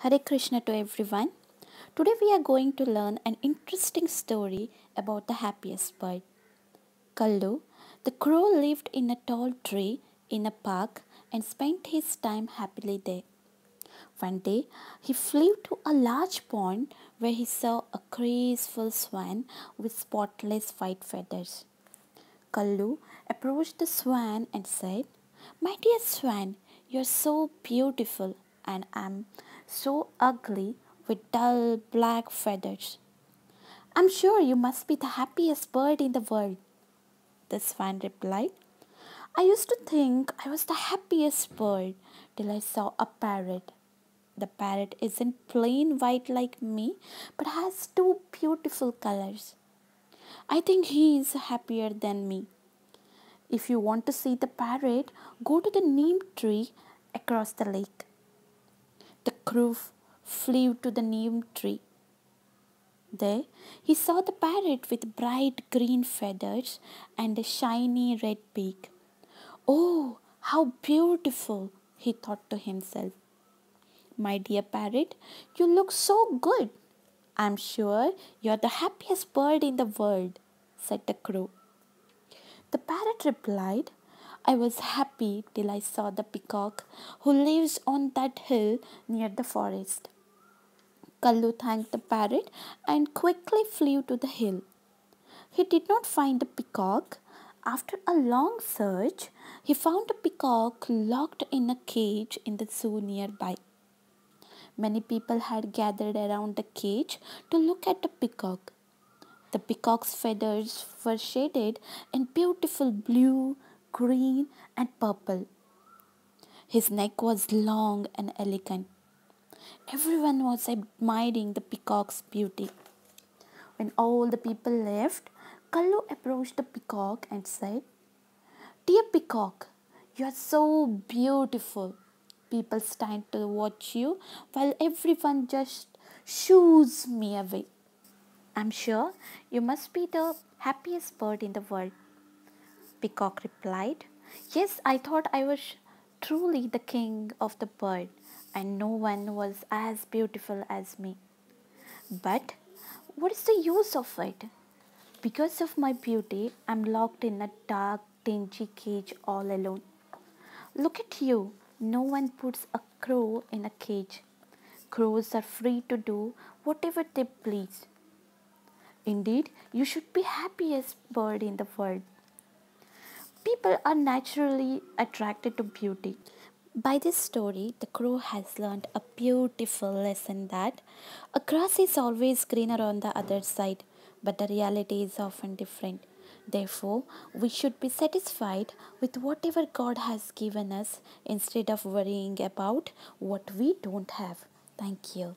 Hare Krishna to everyone. Today we are going to learn an interesting story about the happiest bird. Kallu, the crow lived in a tall tree in a park and spent his time happily there. One day he flew to a large pond where he saw a graceful swan with spotless white feathers. Kallu approached the swan and said, My dear swan, you are so beautiful and I am so ugly with dull black feathers. I'm sure you must be the happiest bird in the world, the swan replied. I used to think I was the happiest bird till I saw a parrot. The parrot isn't plain white like me, but has two beautiful colors. I think he is happier than me. If you want to see the parrot, go to the neem tree across the lake. The crow flew to the neem tree. There he saw the parrot with bright green feathers and a shiny red beak. Oh, how beautiful, he thought to himself. My dear parrot, you look so good. I'm sure you're the happiest bird in the world, said the crow. The parrot replied, I was happy till I saw the peacock who lives on that hill near the forest. Kallu thanked the parrot and quickly flew to the hill. He did not find the peacock. After a long search, he found a peacock locked in a cage in the zoo nearby. Many people had gathered around the cage to look at the peacock. The peacock's feathers were shaded in beautiful blue, green and purple. His neck was long and elegant. Everyone was admiring the peacock's beauty. When all the people left, Kallu approached the peacock and said, Dear peacock, you are so beautiful. People stand to watch you while everyone just shoos me away. I'm sure you must be the happiest bird in the world. Peacock replied, Yes, I thought I was truly the king of the bird, and no one was as beautiful as me. But what is the use of it? Because of my beauty, I'm locked in a dark, dingy cage all alone. Look at you, no one puts a crow in a cage. Crows are free to do whatever they please. Indeed, you should be happiest bird in the world people are naturally attracted to beauty. By this story, the crow has learned a beautiful lesson that a grass is always greener on the other side, but the reality is often different. Therefore, we should be satisfied with whatever God has given us instead of worrying about what we don't have. Thank you.